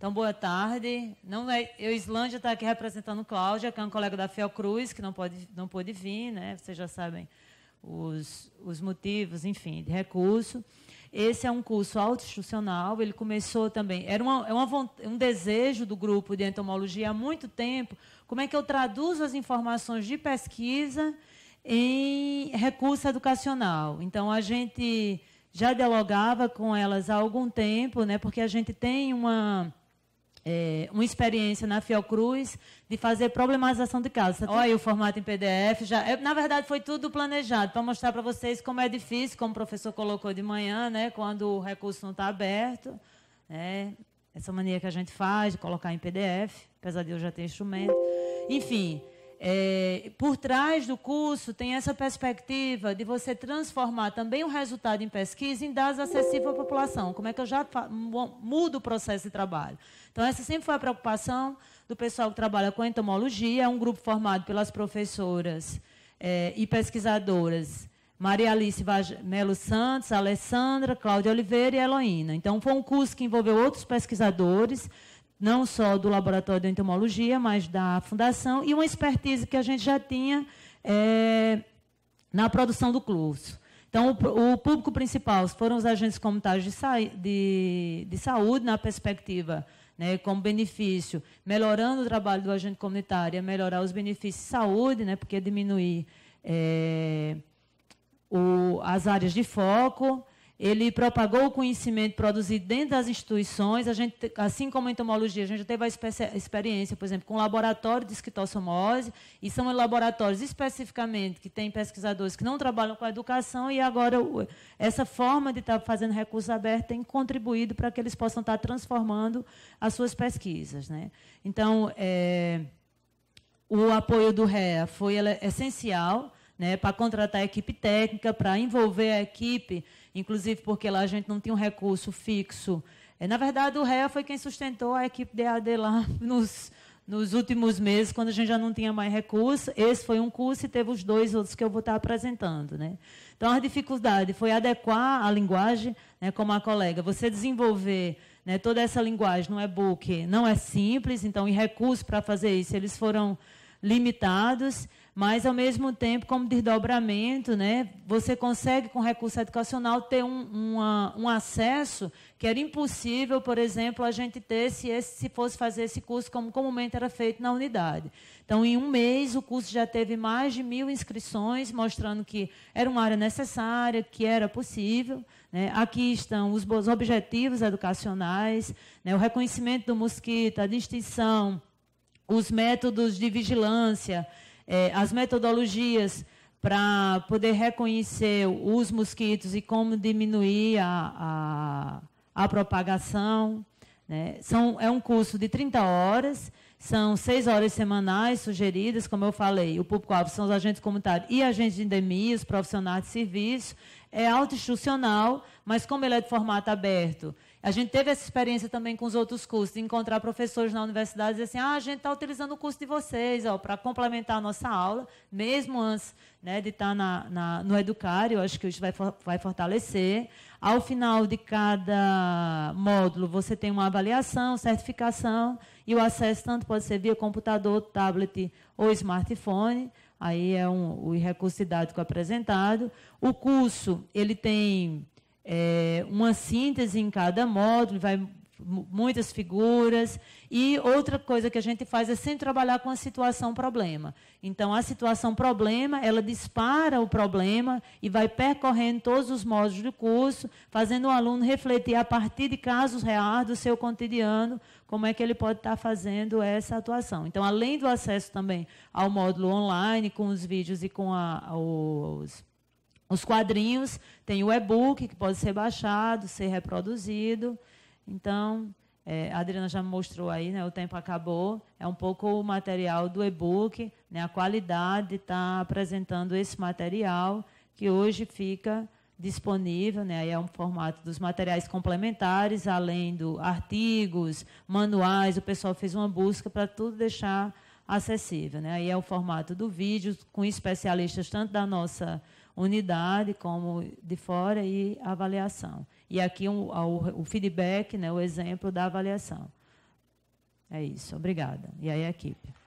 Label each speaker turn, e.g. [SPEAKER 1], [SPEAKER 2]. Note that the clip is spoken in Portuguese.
[SPEAKER 1] Então, boa tarde. Não é, eu, Islândia, está aqui representando Cláudia, que é um colega da Fiocruz, que não pode, não pôde vir, né? Vocês já sabem os, os motivos, enfim, de recurso. Esse é um curso autoinstitucional, ele começou também. Era uma, é uma, um desejo do grupo de entomologia há muito tempo. Como é que eu traduzo as informações de pesquisa em recurso educacional? Então, a gente já dialogava com elas há algum tempo, né, porque a gente tem uma é, uma experiência na Fiocruz de fazer problematização de casos. Olha o formato em PDF. Já, é, na verdade, foi tudo planejado para mostrar para vocês como é difícil, como o professor colocou de manhã, né, quando o recurso não está aberto. Né, essa mania que a gente faz de colocar em PDF, apesar de eu já ter instrumento. Enfim. É, por trás do curso tem essa perspectiva de você transformar também o resultado em pesquisa em dados acessíveis à população. Como é que eu já mudo o processo de trabalho? Então, essa sempre foi a preocupação do pessoal que trabalha com entomologia, é um grupo formado pelas professoras é, e pesquisadoras Maria Alice Melo Santos, Alessandra, Cláudia Oliveira e Eloína. Então, foi um curso que envolveu outros pesquisadores, não só do Laboratório de Entomologia, mas da Fundação, e uma expertise que a gente já tinha é, na produção do curso. Então, o, o, público principal foram os agentes comunitários de, de, de saúde, na perspectiva né, como benefício, melhorando o trabalho do agente comunitário, é melhorar os benefícios de saúde, né, porque diminuir é, o, as áreas de foco, ele propagou o conhecimento produzido dentro das instituições. A gente, assim como a entomologia, a gente teve a experiência, por exemplo, com o laboratório de esquitossomose, e são laboratórios especificamente que têm pesquisadores que não trabalham com a educação, e agora essa forma de estar tá fazendo recursos abertos tem contribuído para que eles possam estar tá transformando as suas pesquisas. Né? Então, é, o apoio do REA foi essencial né, para contratar a equipe técnica, para envolver a equipe, inclusive porque lá a gente não tinha um recurso fixo. É, na verdade, o REA foi quem sustentou a equipe de AD lá nos, nos últimos meses, quando a gente já não tinha mais recurso. Esse foi um curso e teve os dois outros que eu vou estar apresentando. Né? Então, a dificuldade foi adequar a linguagem, né, como a colega, você desenvolver né, toda essa linguagem no e-book não é simples, então, em recursos para fazer isso, eles foram limitados mas ao mesmo tempo, como desdobramento, né, você consegue com recurso educacional ter um, uma, um acesso que era impossível, por exemplo, a gente ter se, esse, se fosse fazer esse curso como comumente era feito na unidade. Então, em um mês, o curso já teve mais de mil inscrições, mostrando que era uma área necessária, que era possível. Né? Aqui estão os objetivos educacionais, né, o reconhecimento do mosquito, a distinção, os métodos de vigilância, é, as metodologias para poder reconhecer os mosquitos e como diminuir a, a, a propagação. Né? São, é um curso de 30 horas, são seis horas semanais sugeridas, como eu falei, o público-alvo são os agentes comunitários e agentes de endemia, os profissionais de serviço. É auto-institucional, mas como ele é de formato aberto, a gente teve essa experiência também com os outros cursos, de encontrar professores na universidade e dizer assim, ah, a gente está utilizando o curso de vocês para complementar a nossa aula, mesmo antes né, de estar tá na, na, no Educar, eu acho que isso vai, vai fortalecer. Ao final de cada módulo, você tem uma avaliação, certificação, e o acesso tanto pode ser via computador, tablet ou smartphone, aí é um, o recurso didático apresentado. O curso, ele tem é, uma síntese em cada módulo, vai muitas figuras. E outra coisa que a gente faz é sempre trabalhar com a situação problema. Então, a situação problema, ela dispara o problema e vai percorrendo todos os módulos do curso, fazendo o aluno refletir a partir de casos reais do seu cotidiano, como é que ele pode estar fazendo essa atuação. Então, além do acesso também ao módulo online, com os vídeos e com a, os os quadrinhos tem o e-book que pode ser baixado, ser reproduzido. Então, é, a Adriana já mostrou aí, né, o tempo acabou. É um pouco o material do e-book, né, a qualidade de tá estar apresentando esse material que hoje fica disponível, né, é um formato dos materiais complementares, além do artigos, manuais. O pessoal fez uma busca para tudo deixar acessível. Né? Aí é o formato do vídeo, com especialistas tanto da nossa unidade como de fora e avaliação. E aqui um, o, o feedback, né, o exemplo da avaliação. É isso, obrigada. E aí a equipe.